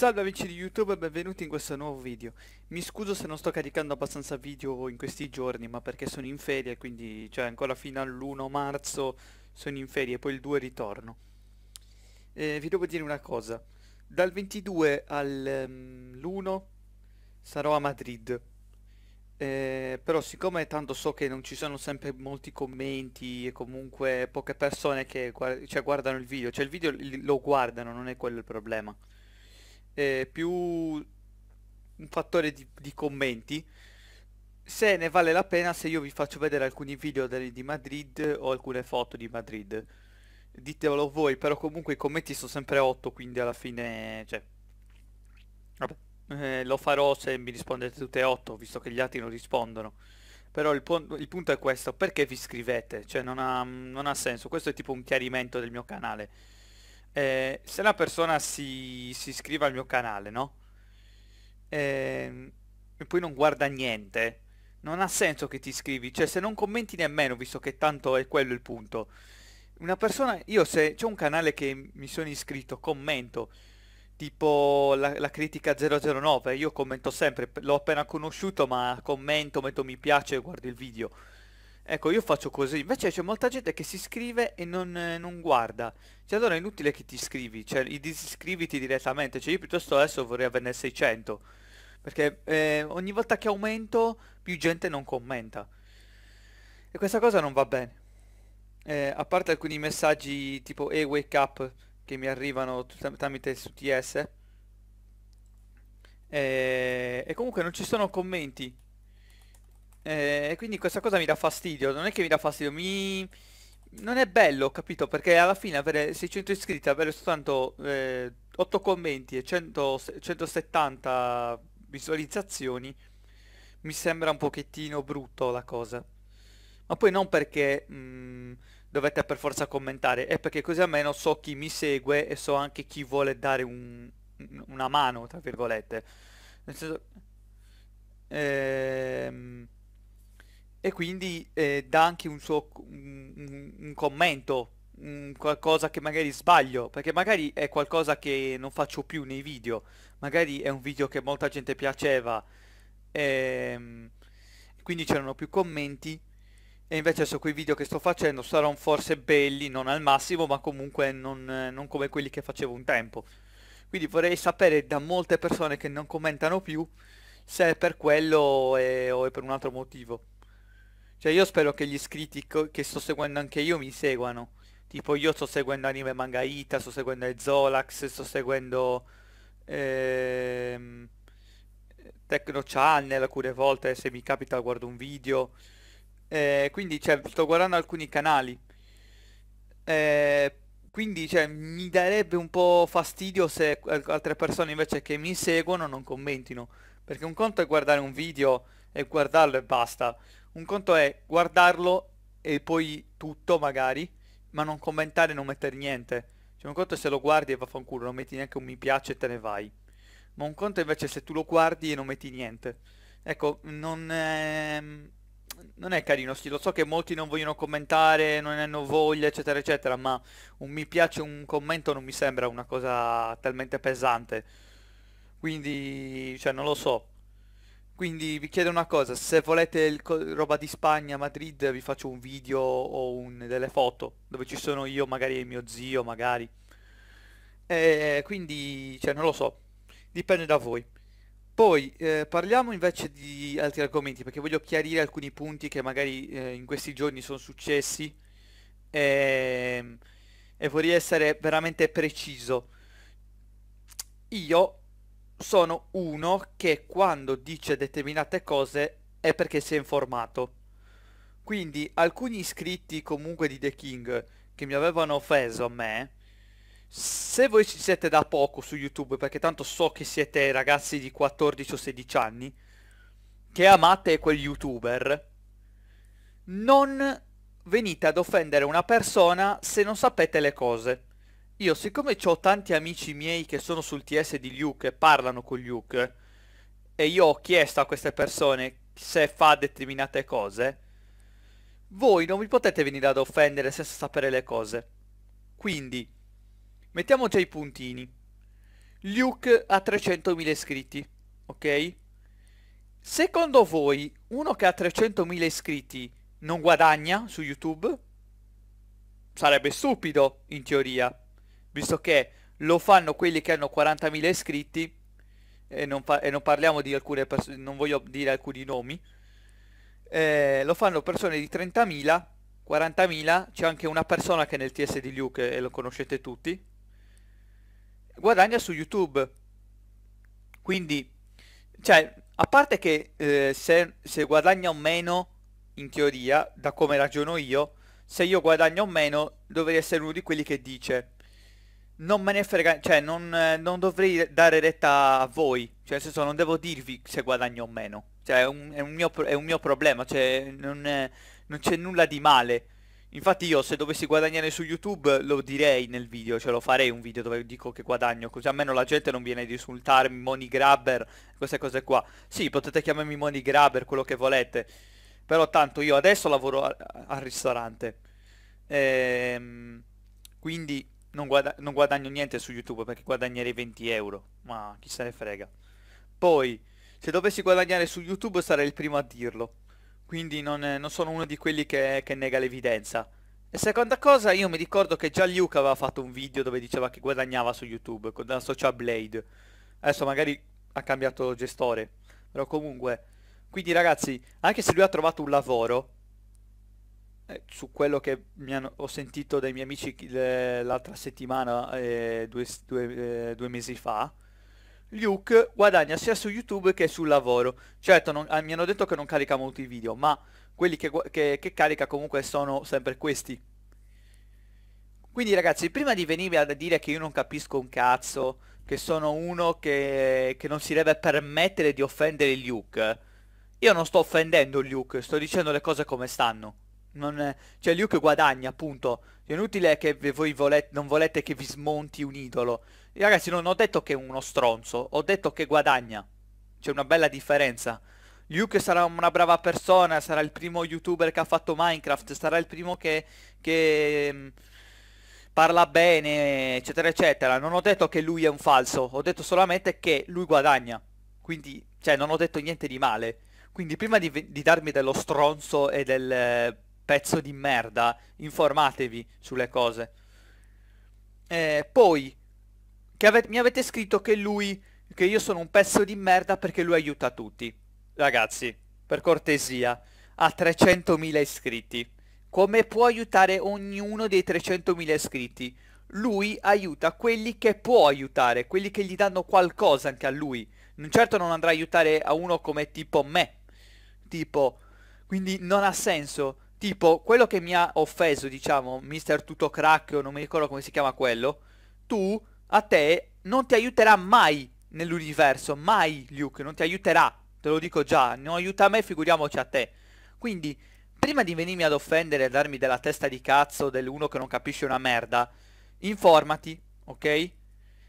Salve amici di YouTube e benvenuti in questo nuovo video. Mi scuso se non sto caricando abbastanza video in questi giorni, ma perché sono in ferie, quindi cioè ancora fino all'1 marzo sono in ferie poi il 2 ritorno. Eh, vi devo dire una cosa, dal 22 all'1 um, sarò a Madrid, eh, però siccome tanto so che non ci sono sempre molti commenti e comunque poche persone che guard cioè, guardano il video, cioè il video lo guardano, non è quello il problema eh, più un fattore di, di, commenti se ne vale la pena se io vi faccio vedere alcuni video di Madrid o alcune foto di Madrid ditevelo voi però comunque i commenti sono sempre 8 quindi alla fine cioè vabbè eh, lo farò se mi rispondete tutte 8 visto che gli altri non rispondono però il, il, punto è questo perché vi scrivete cioè non ha, non ha senso questo è tipo un chiarimento del mio canale eh, se una persona si, si, iscrive al mio canale, no? Eh, e poi non guarda niente, non ha senso che ti iscrivi, cioè se non commenti nemmeno, visto che tanto è quello il punto. Una persona, io se c'è un canale che mi sono iscritto, commento, tipo la, la, critica 009, io commento sempre, l'ho appena conosciuto ma commento, metto mi piace e guardo il video Ecco, io faccio così. Invece c'è molta gente che si iscrive e non, eh, non guarda. Cioè, allora è inutile che ti iscrivi. Cioè, disiscriviti direttamente. Cioè, io piuttosto adesso vorrei averne 600. Perché eh, ogni volta che aumento, più gente non commenta. E questa cosa non va bene. Eh, a parte alcuni messaggi tipo e hey, wake up che mi arrivano tramite su TS. Eh, e comunque non ci sono commenti eh, e quindi questa cosa mi dà fastidio, non è che mi dà fastidio, mi... Non è bello, capito? Perché alla fine avere 600 iscritti, avere soltanto eh, 8 commenti e 100, 170 visualizzazioni, mi sembra un pochettino brutto la cosa. Ma poi non perché mh, mm, dovete per forza commentare, è perché così almeno so chi mi segue e so anche chi vuole dare un, una mano, tra virgolette. Nel senso... Ehm e quindi eh, dà anche un suo un, un commento, un qualcosa che magari sbaglio, perché magari è qualcosa che non faccio più nei video, magari è un video che molta gente piaceva, ehm, quindi c'erano più commenti, e invece su quei video che sto facendo saranno forse belli, non al massimo, ma comunque non, non come quelli che facevo un tempo. Quindi vorrei sapere da molte persone che non commentano più se è per quello eh, o è per un altro motivo. Cioè io spero che gli iscritti che sto seguendo anche io mi seguano. Tipo io sto seguendo anime manga Ita, sto seguendo Zolax, sto seguendo ehm, Tecno Channel alcune volte, se mi capita guardo un video. Eh, quindi cioè, sto guardando alcuni canali. Eh, quindi cioè, mi darebbe un po' fastidio se altre persone invece che mi seguono non commentino. Perché un conto è guardare un video e guardarlo e basta un conto è guardarlo e poi tutto magari, ma non commentare e non mettere niente. Cioè un conto è se lo guardi e vaffanculo, non metti neanche un mi piace e te ne vai. Ma un conto è invece se tu lo guardi e non metti niente. Ecco, non è, non è carino, sì, lo so che molti non vogliono commentare, non hanno voglia, eccetera, eccetera, ma un mi piace, un commento non mi sembra una cosa talmente pesante. Quindi, cioè, non lo so. Quindi vi chiedo una cosa, se volete roba di Spagna, Madrid, vi faccio un video o un, delle foto dove ci sono io magari e mio zio magari. E quindi, cioè, non lo so, dipende da voi. Poi eh, parliamo invece di altri argomenti perché voglio chiarire alcuni punti che magari eh, in questi giorni sono successi e, ehm, e vorrei essere veramente preciso. Io sono uno che quando dice determinate cose è perché si è informato. Quindi alcuni iscritti comunque di The King che mi avevano offeso a me, se voi ci siete da poco su YouTube, perché tanto so che siete ragazzi di 14 o 16 anni, che amate quel youtuber, non venite ad offendere una persona se non sapete le cose. Io, siccome ho tanti amici miei che sono sul TS di Luke e parlano con Luke, e io ho chiesto a queste persone se fa determinate cose, voi non mi potete venire ad offendere senza sapere le cose. Quindi, mettiamo già i puntini. Luke ha 300.000 iscritti, ok? Secondo voi, uno che ha 300.000 iscritti non guadagna su YouTube? Sarebbe stupido, in teoria visto che lo fanno quelli che hanno 40.000 iscritti e non, par- e non parliamo di alcune persone, non voglio dire alcuni nomi, eh, lo fanno persone di 30.000, 40.000, c'è anche una persona che è nel TS di Luke e lo conoscete tutti, guadagna su YouTube. Quindi, cioè, a parte che eh, se, se guadagna o meno, in teoria, da come ragiono io, se io guadagno o meno, dovrei essere uno di quelli che dice non me ne frega, cioè non, non, dovrei dare retta a voi, cioè nel senso non devo dirvi se guadagno o meno, cioè è un, è un, mio, è un mio, problema, cioè non, c'è nulla di male. Infatti io se dovessi guadagnare su YouTube lo direi nel video, cioè lo farei un video dove dico che guadagno, così almeno la gente non viene ad insultarmi, money grabber, queste cose qua. Sì, potete chiamarmi money grabber, quello che volete, però tanto io adesso lavoro al ristorante. Ehm, quindi non, guada non guadagno niente su YouTube perché guadagnerei 20 euro, ma chi se ne frega. Poi, se dovessi guadagnare su YouTube sarei il primo a dirlo. Quindi non, non sono uno di quelli che, che nega l'evidenza. E seconda cosa, io mi ricordo che già Luke aveva fatto un video dove diceva che guadagnava su YouTube con la social Blade. Adesso magari ha cambiato gestore. Però comunque. Quindi ragazzi, anche se lui ha trovato un lavoro, eh, su quello che hanno, ho sentito dai miei amici l'altra settimana, eh, due, due, eh, due, mesi fa, Luke guadagna sia su YouTube che sul lavoro. Certo, non, ah, mi hanno detto che non carica molti video, ma quelli che, che, che carica comunque sono sempre questi. Quindi ragazzi, prima di venire a dire che io non capisco un cazzo, che sono uno che, che non si deve permettere di offendere Luke, io non sto offendendo Luke, sto dicendo le cose come stanno. Non, cioè Luke guadagna appunto È Inutile che voi volete, non volete che vi smonti un idolo Ragazzi non ho detto che è uno stronzo Ho detto che guadagna C'è una bella differenza Luke sarà una brava persona Sarà il primo youtuber che ha fatto Minecraft Sarà il primo che, che mm, parla bene eccetera eccetera Non ho detto che lui è un falso Ho detto solamente che lui guadagna Quindi cioè non ho detto niente di male Quindi prima di, di darmi dello stronzo e del eh, pezzo di merda, informatevi sulle cose. Eh, poi, ave mi avete scritto che lui, che io sono un pezzo di merda perché lui aiuta tutti. Ragazzi, per cortesia, ha 300.000 iscritti. Come può aiutare ognuno dei 300.000 iscritti? Lui aiuta quelli che può aiutare, quelli che gli danno qualcosa anche a lui. Certo non andrà a aiutare a uno come tipo me. Tipo, quindi non ha senso Tipo, quello che mi ha offeso, diciamo, Mister o non mi ricordo come si chiama quello, tu, a te, non ti aiuterà mai nell'universo, mai Luke, non ti aiuterà, te lo dico già, non aiuta a me, figuriamoci a te. Quindi, prima di venirmi ad offendere e darmi della testa di cazzo dell'uno che non capisce una merda, informati, ok?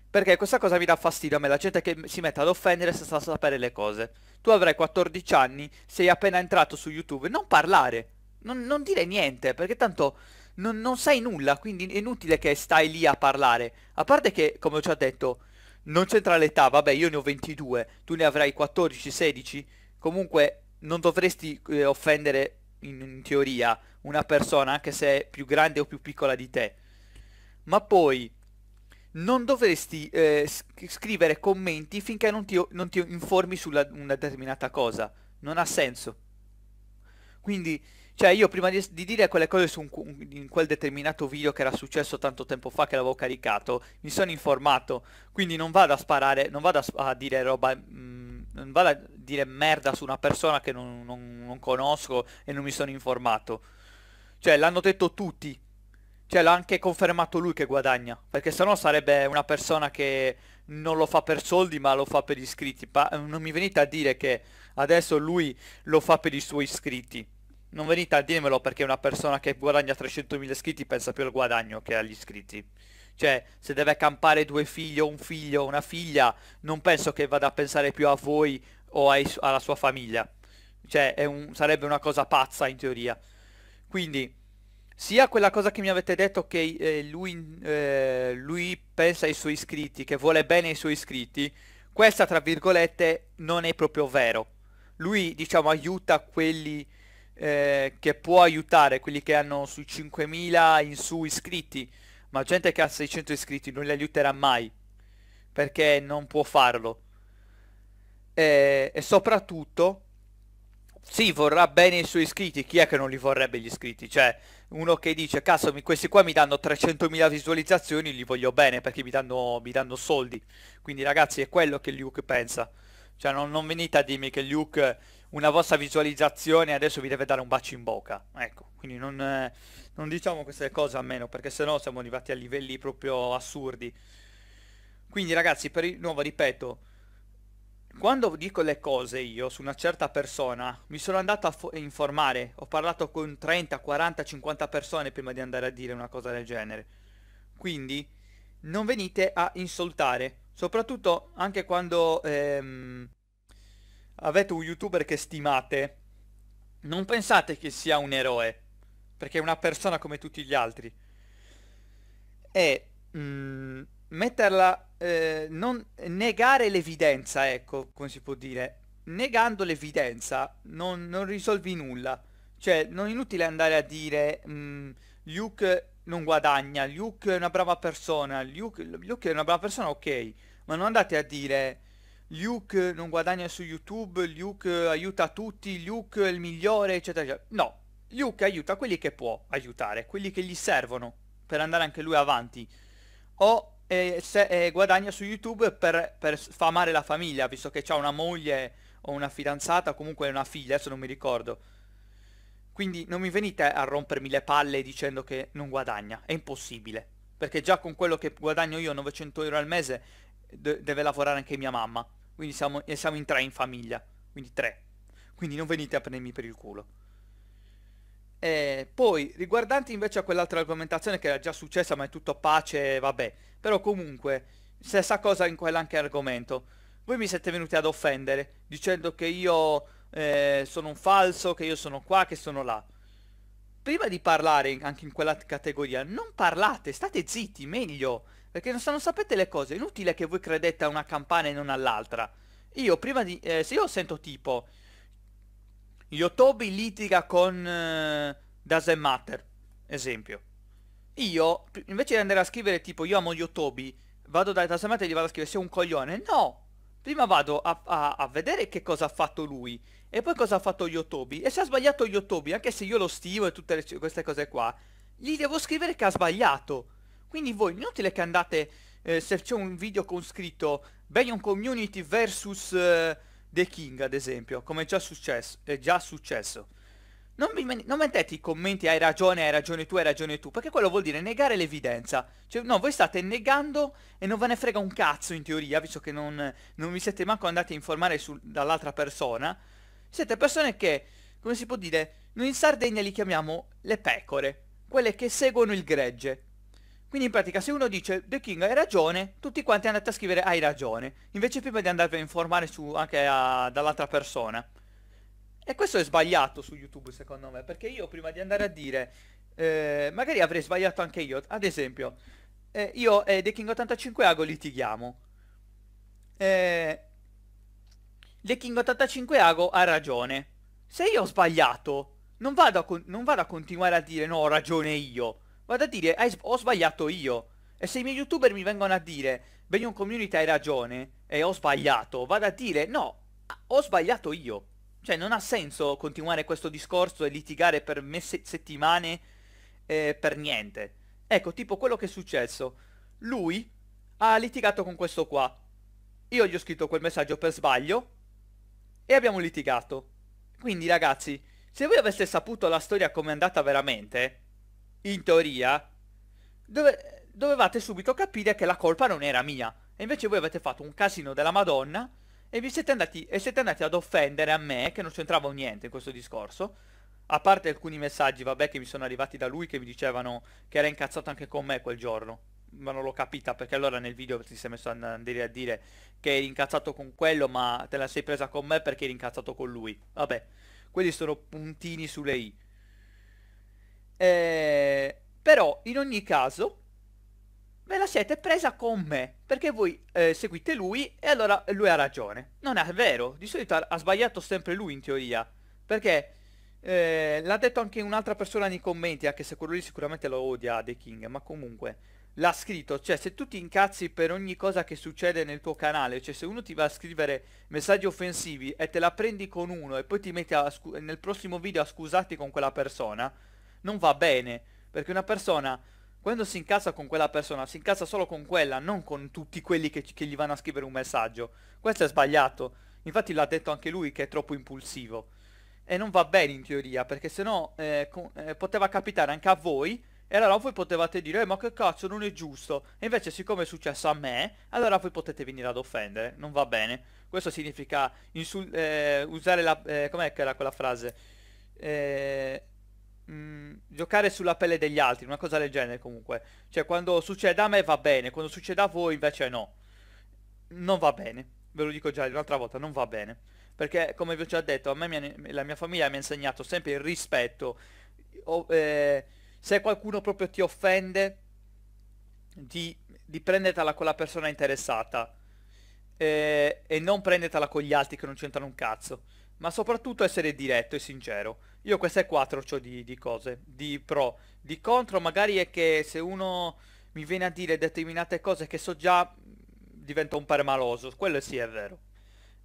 Perché questa cosa mi dà fastidio a me, la gente che si mette ad offendere senza sapere le cose. Tu avrai 14 anni, sei appena entrato su YouTube, non parlare non, non dire niente, perché tanto non, non, sai nulla, quindi è inutile che stai lì a parlare. A parte che, come ho già detto, non c'entra l'età, vabbè, io ne ho 22, tu ne avrai 14, 16, comunque non dovresti eh, offendere in, in teoria una persona, anche se è più grande o più piccola di te. Ma poi non dovresti eh, scrivere commenti finché non ti, non ti informi su una determinata cosa. Non ha senso. Quindi cioè io prima di, di, dire quelle cose su un, in quel determinato video che era successo tanto tempo fa che l'avevo caricato, mi sono informato, quindi non vado a sparare, non vado a, a dire roba, mh, mm, non vado a dire merda su una persona che non, non, non conosco e non mi sono informato. Cioè l'hanno detto tutti, cioè l'ha anche confermato lui che guadagna, perché sennò sarebbe una persona che non lo fa per soldi ma lo fa per iscritti, pa non mi venite a dire che adesso lui lo fa per i suoi iscritti. Non venite a dirmelo perché una persona che guadagna 300.000 iscritti pensa più al guadagno che agli iscritti. Cioè, se deve campare due figli o un figlio o una figlia, non penso che vada a pensare più a voi o ai, alla sua famiglia. Cioè, un, sarebbe una cosa pazza in teoria. Quindi, sia quella cosa che mi avete detto che eh, lui, eh, lui pensa ai suoi iscritti, che vuole bene ai suoi iscritti, questa, tra virgolette, non è proprio vero. Lui, diciamo, aiuta quelli eh, che può aiutare quelli che hanno sui 5.000 in su iscritti, ma gente che ha 600 iscritti non li aiuterà mai, perché non può farlo. E, eh, e soprattutto, sì, vorrà bene i suoi iscritti, chi è che non li vorrebbe gli iscritti? Cioè, uno che dice, cazzo, questi qua mi danno 300.000 visualizzazioni, li voglio bene perché mi danno, mi danno soldi. Quindi ragazzi, è quello che Luke pensa. Cioè, non, non venite a dirmi che Luke una vostra visualizzazione adesso vi deve dare un bacio in bocca. Ecco, quindi non, eh, non diciamo queste cose a meno, perché sennò siamo arrivati a livelli proprio assurdi. Quindi ragazzi, per il nuovo ripeto, quando dico le cose io su una certa persona, mi sono andato a informare, ho parlato con 30, 40, 50 persone prima di andare a dire una cosa del genere. Quindi non venite a insultare, soprattutto anche quando... Ehm, avete un youtuber che stimate, non pensate che sia un eroe, perché è una persona come tutti gli altri. E mh, mm, metterla, eh, non negare l'evidenza, ecco, come si può dire. Negando l'evidenza non, non risolvi nulla. Cioè, non è inutile andare a dire mh, mm, Luke non guadagna, Luke è una brava persona, Luke, Luke è una brava persona, ok, ma non andate a dire Luke non guadagna su YouTube, Luke aiuta tutti, Luke è il migliore, eccetera, eccetera. No, Luke aiuta quelli che può aiutare, quelli che gli servono per andare anche lui avanti. O eh, se, eh, guadagna su YouTube per, per sfamare la famiglia, visto che ha una moglie o una fidanzata, comunque una figlia, adesso non mi ricordo. Quindi non mi venite a rompermi le palle dicendo che non guadagna, è impossibile. Perché già con quello che guadagno io, 900 euro al mese, deve lavorare anche mia mamma. Quindi siamo, siamo in tre in famiglia. Quindi tre. Quindi non venite a prendermi per il culo. E eh, poi, riguardanti invece a quell'altra argomentazione che era già successa, ma è tutto pace, vabbè. Però comunque, stessa cosa in quell'anche argomento. Voi mi siete venuti ad offendere dicendo che io eh, sono un falso, che io sono qua, che sono là. Prima di parlare anche in quella categoria, non parlate, state zitti, meglio. Perché se non sapete le cose, è inutile che voi credete a una campana e non all'altra. Io prima di... Eh, se io sento tipo... Yotobi litiga con... Eh, Doesn't Matter, esempio. Io, invece di andare a scrivere tipo io amo Yotobi, vado da Doesn't Matter e gli vado a scrivere sei un coglione. No! Prima vado a, a, a vedere che cosa ha fatto lui e poi cosa ha fatto Yotobi. E se ha sbagliato Yotobi, anche se io lo stivo e tutte le, queste cose qua, gli devo scrivere che ha sbagliato. Quindi voi inutile che andate, eh, se c'è un video con scritto Bayon Community versus eh, The King ad esempio, come è già successo, è già successo. Non, mi, non, mettete i commenti hai ragione, hai ragione tu, hai ragione tu, perché quello vuol dire negare l'evidenza. Cioè, no, voi state negando e non ve ne frega un cazzo in teoria, visto che non, non vi siete manco andati a informare dall'altra persona. Siete persone che, come si può dire, noi in Sardegna li chiamiamo le pecore, quelle che seguono il gregge. Quindi in pratica se uno dice The King hai ragione, tutti quanti andate a scrivere hai ragione, invece prima di andarvi a informare su, anche dall'altra persona. E questo è sbagliato su YouTube secondo me, perché io prima di andare a dire, eh, magari avrei sbagliato anche io, ad esempio, eh, io e The King 85 Ago litighiamo. Eh, The King 85 Ago ha ragione. Se io ho sbagliato, non vado a, non vado a continuare a dire no ho ragione io vado a dire hai, ho sbagliato io. E se i miei youtuber mi vengono a dire Benion Community hai ragione e ho sbagliato, vado a dire no, ho sbagliato io. Cioè non ha senso continuare questo discorso e litigare per messe, settimane eh, per niente. Ecco, tipo quello che è successo. Lui ha litigato con questo qua. Io gli ho scritto quel messaggio per sbaglio e abbiamo litigato. Quindi ragazzi, se voi aveste saputo la storia com'è andata veramente, in teoria, dove, dovevate subito capire che la colpa non era mia. E invece voi avete fatto un casino della Madonna e vi siete andati, e siete andati ad offendere a me, che non c'entravo niente in questo discorso, a parte alcuni messaggi, vabbè, che mi sono arrivati da lui che mi dicevano che era incazzato anche con me quel giorno. Ma non l'ho capita perché allora nel video ti sei messo a andare a dire che eri incazzato con quello ma te la sei presa con me perché eri incazzato con lui. Vabbè, quelli sono puntini sulle i. Eh, però in ogni caso ve la siete presa con me, perché voi eh, seguite lui e allora lui ha ragione. Non è vero, di solito ha, ha sbagliato sempre lui in teoria, perché eh, l'ha detto anche un'altra persona nei commenti, anche se quello lì sicuramente lo odia The King, ma comunque l'ha scritto, cioè se tu ti incazzi per ogni cosa che succede nel tuo canale, cioè se uno ti va a scrivere messaggi offensivi e te la prendi con uno e poi ti metti nel prossimo video a scusarti con quella persona, non va bene, perché una persona quando si incassa con quella persona, si incassa solo con quella, non con tutti quelli che, che, gli vanno a scrivere un messaggio. Questo è sbagliato. Infatti l'ha detto anche lui che è troppo impulsivo. E non va bene in teoria, perché sennò eh, eh, poteva capitare anche a voi, e allora voi potevate dire, eh, ma che cazzo, non è giusto. E invece siccome è successo a me, allora voi potete venire ad offendere. Non va bene. Questo significa eh, usare la... Eh, com'è che era quella frase? Eh mh, mm, giocare sulla pelle degli altri, una cosa del genere comunque. Cioè quando succede a me va bene, quando succede a voi invece no. Non va bene, ve lo dico già un'altra volta, non va bene. Perché come vi ho già detto, a me mia, la mia famiglia mi ha insegnato sempre il rispetto. O, eh, se qualcuno proprio ti offende, di, di prendertela con la persona interessata. Eh, e non prendetela con gli altri che non c'entrano un cazzo ma soprattutto essere diretto e sincero. Io queste quattro ho di, di, cose, di pro. Di contro magari è che se uno mi viene a dire determinate cose che so già, divento un permaloso, quello sì è vero.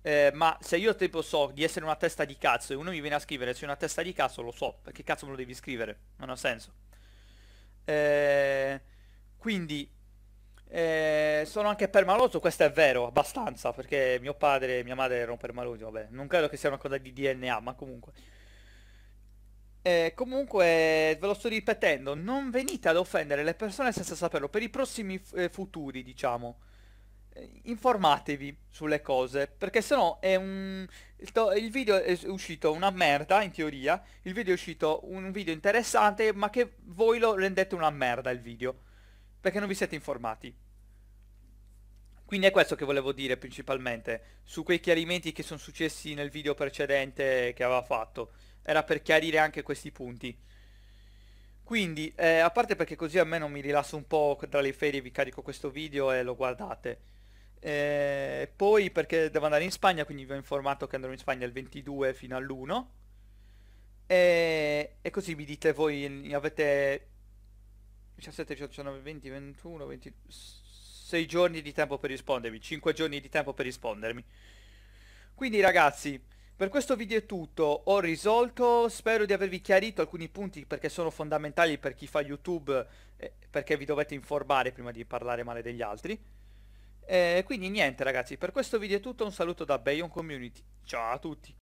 Eh, ma se io tipo so di essere una testa di cazzo e uno mi viene a scrivere se è una testa di cazzo, lo so, perché cazzo me lo devi scrivere, non ha senso. Eh, quindi eh, sono anche permaloso, questo è vero, abbastanza, perché mio padre e mia madre erano permalosi, vabbè, non credo che sia una cosa di DNA, ma comunque. Eh, comunque, ve lo sto ripetendo, non venite ad offendere le persone senza saperlo, per i prossimi eh, futuri, diciamo. Eh, informatevi sulle cose, perché sennò è un... Il video è uscito una merda, in teoria, il video è uscito un video interessante, ma che voi lo rendete una merda il video perché non vi siete informati. Quindi è questo che volevo dire principalmente, su quei chiarimenti che sono successi nel video precedente che aveva fatto. Era per chiarire anche questi punti. Quindi, eh, a parte perché così almeno mi rilasso un po' tra le ferie, vi carico questo video e lo guardate. Eh, poi perché devo andare in Spagna, quindi vi ho informato che andrò in Spagna il 22 fino all'1. E, e così mi dite voi, avete 17, 19, 20, 21, 20... 6 giorni di tempo per rispondermi, 5 giorni di tempo per rispondermi. Quindi ragazzi, per questo video è tutto, ho risolto, spero di avervi chiarito alcuni punti perché sono fondamentali per chi fa YouTube, eh, perché vi dovete informare prima di parlare male degli altri. Eh, quindi niente ragazzi, per questo video è tutto, un saluto da Bayon Community, ciao a tutti!